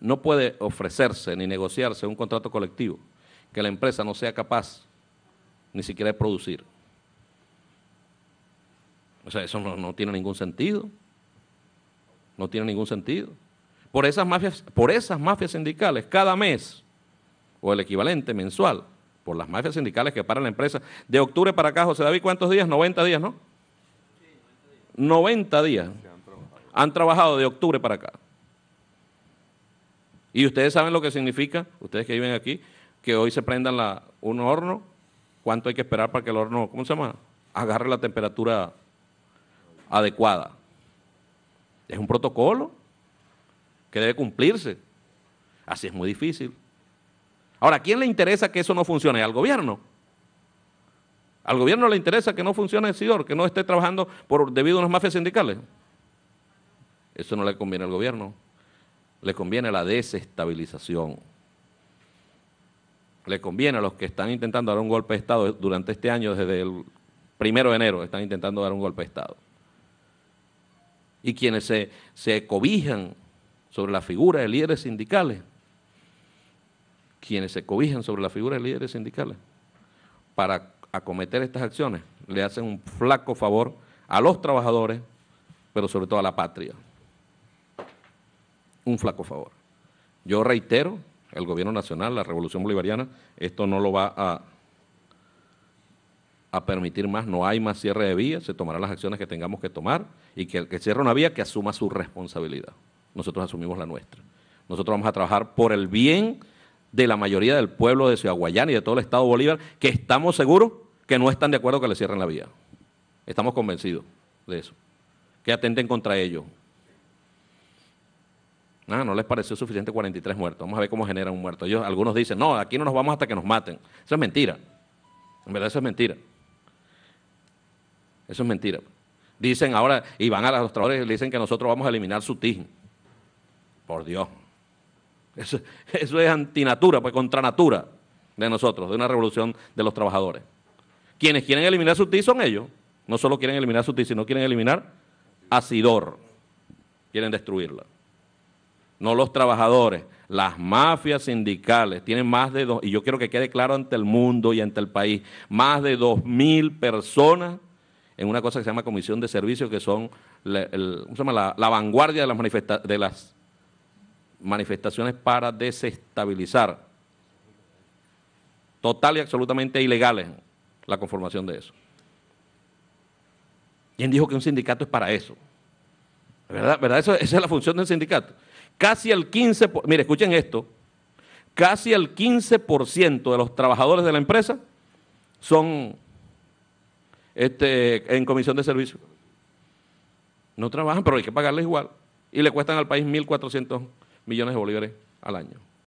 No puede ofrecerse ni negociarse un contrato colectivo que la empresa no sea capaz ni siquiera de producir. O sea, eso no, tiene ningún sentido. No tiene ningún sentido. Por esas, mafias, por esas mafias sindicales, cada mes, o el equivalente mensual, por las mafias sindicales que paran la empresa, de octubre para acá, José David, ¿cuántos días? 90 días, ¿no? 90 días. Han trabajado de octubre para acá. Y ustedes saben lo que significa, ustedes que viven aquí, que hoy se prenda un horno, cuánto hay que esperar para que el horno, ¿cómo se llama? Agarre la temperatura adecuada. Es un protocolo que debe cumplirse. Así es muy difícil. Ahora, ¿a quién le interesa que eso no funcione? ¿Al gobierno? ¿Al gobierno le interesa que no funcione el SIDOR, que no esté trabajando por, debido a unas mafias sindicales? Eso no le conviene al gobierno le conviene la desestabilización. Le conviene a los que están intentando dar un golpe de Estado durante este año, desde el primero de enero, están intentando dar un golpe de Estado. Y quienes se, se cobijan sobre la figura de líderes sindicales, quienes se cobijan sobre la figura de líderes sindicales para acometer estas acciones, le hacen un flaco favor a los trabajadores, pero sobre todo a la patria un flaco favor. Yo reitero, el gobierno nacional, la revolución bolivariana, esto no lo va a, permitir más, no hay más cierre de vías, se tomarán las acciones que tengamos que tomar y que el que cierre una vía que asuma su responsabilidad. Nosotros asumimos la nuestra. Nosotros vamos a trabajar por el bien de la mayoría del pueblo de Ciudad Guayana y de todo el Estado Bolívar, que estamos seguros que no están de acuerdo que le cierren la vía. Estamos convencidos de eso. Que atenten contra ellos, no, ah, no les pareció suficiente 43 muertos. Vamos a ver cómo genera un muerto. Ellos, algunos dicen, no, aquí no nos vamos hasta que nos maten. Eso es mentira. En verdad eso es mentira. Eso es mentira. Dicen ahora, y van a los trabajadores y le dicen que nosotros vamos a eliminar su tis. Por Dios. Eso, es antinatura, pues contranatura de nosotros, de una revolución de los trabajadores. Quienes quieren eliminar su tis son ellos. No solo quieren eliminar su tis, sino quieren eliminar a Sidor. Quieren destruirla no los trabajadores. Las mafias sindicales tienen más de dos, y yo quiero que quede claro ante el mundo y ante el país, más de dos mil personas en una cosa que se llama comisión de servicios, que son la, vanguardia de las, manifestaciones para desestabilizar total y absolutamente ilegales la conformación de eso. ¿Quién dijo que un sindicato es para eso? ¿Verdad? ¿Verdad? Eso, esa es la función del sindicato. Casi el 15%, mire, escuchen esto, casi el 15% de los trabajadores de la empresa son este, en comisión de servicio. No trabajan, pero hay que pagarles igual. Y le cuestan al país 1.400 millones de bolívares al año.